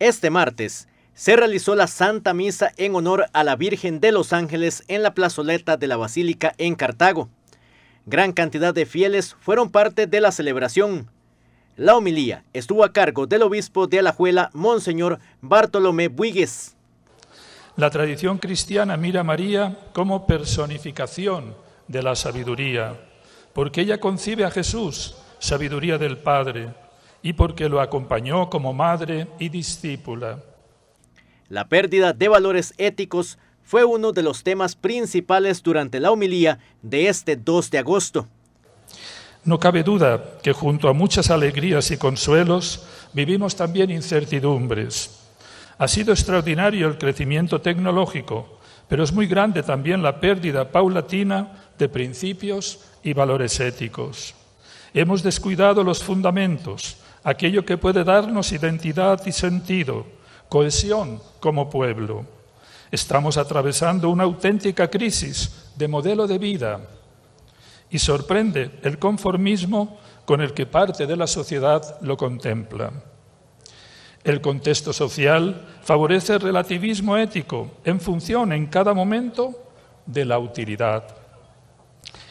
Este martes se realizó la Santa Misa en honor a la Virgen de los Ángeles en la plazoleta de la Basílica en Cartago. Gran cantidad de fieles fueron parte de la celebración. La homilía estuvo a cargo del obispo de Alajuela, Monseñor Bartolomé Buigues. La tradición cristiana mira a María como personificación de la sabiduría, porque ella concibe a Jesús, sabiduría del Padre, y porque lo acompañó como madre y discípula. La pérdida de valores éticos fue uno de los temas principales durante la homilía de este 2 de agosto. No cabe duda que junto a muchas alegrías y consuelos vivimos también incertidumbres. Ha sido extraordinario el crecimiento tecnológico, pero es muy grande también la pérdida paulatina de principios y valores éticos. Hemos descuidado los fundamentos, aquello que puede darnos identidad y sentido, cohesión como pueblo. Estamos atravesando una auténtica crisis de modelo de vida y sorprende el conformismo con el que parte de la sociedad lo contempla. El contexto social favorece el relativismo ético en función en cada momento de la utilidad.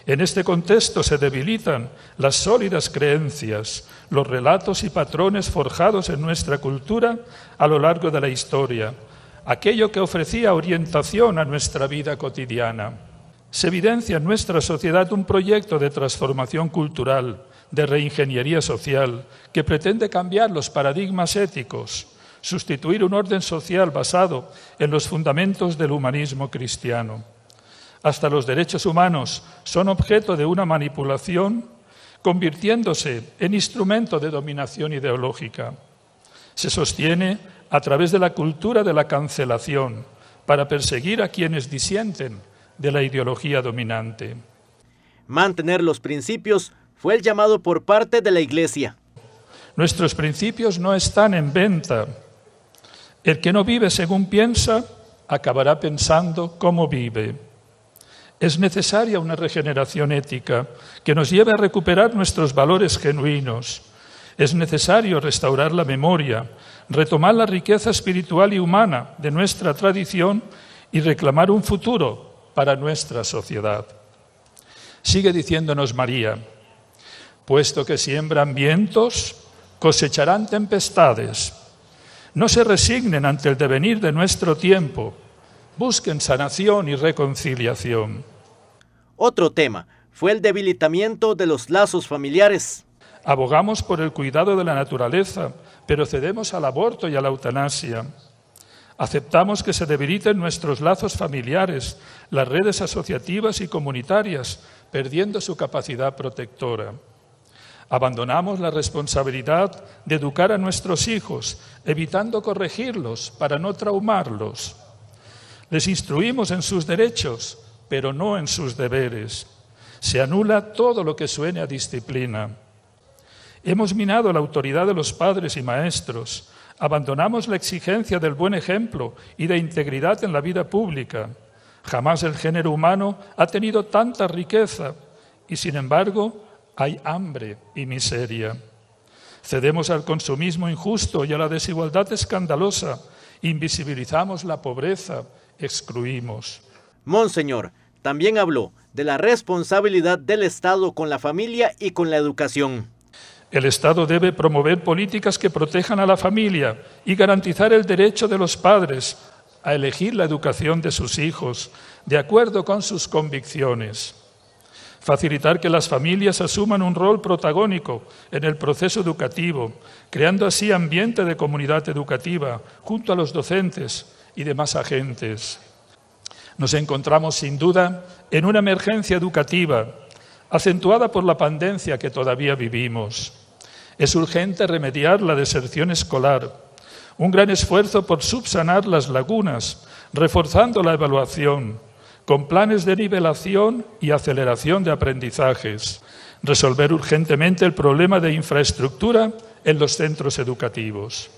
En este contexto se debilitan las sólidas creencias, los relatos y patrones forjados en nuestra cultura a lo largo de la historia, aquello que ofrecía orientación a nuestra vida cotidiana. Se evidencia en nuestra sociedad un proyecto de transformación cultural, de reingeniería social, que pretende cambiar los paradigmas éticos, sustituir un orden social basado en los fundamentos del humanismo cristiano hasta los derechos humanos son objeto de una manipulación, convirtiéndose en instrumento de dominación ideológica. Se sostiene a través de la cultura de la cancelación para perseguir a quienes disienten de la ideología dominante. Mantener los principios fue el llamado por parte de la Iglesia. Nuestros principios no están en venta. El que no vive según piensa, acabará pensando cómo vive. Es necesaria una regeneración ética que nos lleve a recuperar nuestros valores genuinos. Es necesario restaurar la memoria, retomar la riqueza espiritual y humana de nuestra tradición y reclamar un futuro para nuestra sociedad. Sigue diciéndonos María, puesto que siembran vientos, cosecharán tempestades. No se resignen ante el devenir de nuestro tiempo busquen sanación y reconciliación. Otro tema fue el debilitamiento de los lazos familiares. Abogamos por el cuidado de la naturaleza, pero cedemos al aborto y a la eutanasia. Aceptamos que se debiliten nuestros lazos familiares, las redes asociativas y comunitarias, perdiendo su capacidad protectora. Abandonamos la responsabilidad de educar a nuestros hijos, evitando corregirlos para no traumarlos. Les instruimos en sus derechos, pero no en sus deberes. Se anula todo lo que suene a disciplina. Hemos minado la autoridad de los padres y maestros. Abandonamos la exigencia del buen ejemplo y de integridad en la vida pública. Jamás el género humano ha tenido tanta riqueza y sin embargo hay hambre y miseria. Cedemos al consumismo injusto y a la desigualdad escandalosa invisibilizamos la pobreza, excluimos. Monseñor, también habló de la responsabilidad del Estado con la familia y con la educación. El Estado debe promover políticas que protejan a la familia y garantizar el derecho de los padres a elegir la educación de sus hijos de acuerdo con sus convicciones facilitar que las familias asuman un rol protagónico en el proceso educativo, creando así ambiente de comunidad educativa junto a los docentes y demás agentes. Nos encontramos sin duda en una emergencia educativa acentuada por la pandemia que todavía vivimos. Es urgente remediar la deserción escolar, un gran esfuerzo por subsanar las lagunas, reforzando la evaluación, con planes de nivelación y aceleración de aprendizajes, resolver urgentemente el problema de infraestructura en los centros educativos.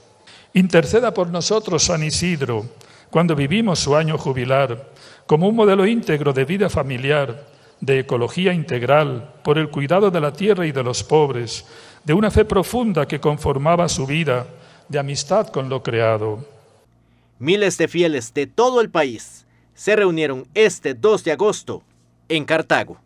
Interceda por nosotros San Isidro cuando vivimos su año jubilar, como un modelo íntegro de vida familiar, de ecología integral, por el cuidado de la tierra y de los pobres, de una fe profunda que conformaba su vida, de amistad con lo creado. Miles de fieles de todo el país se reunieron este 2 de agosto en Cartago.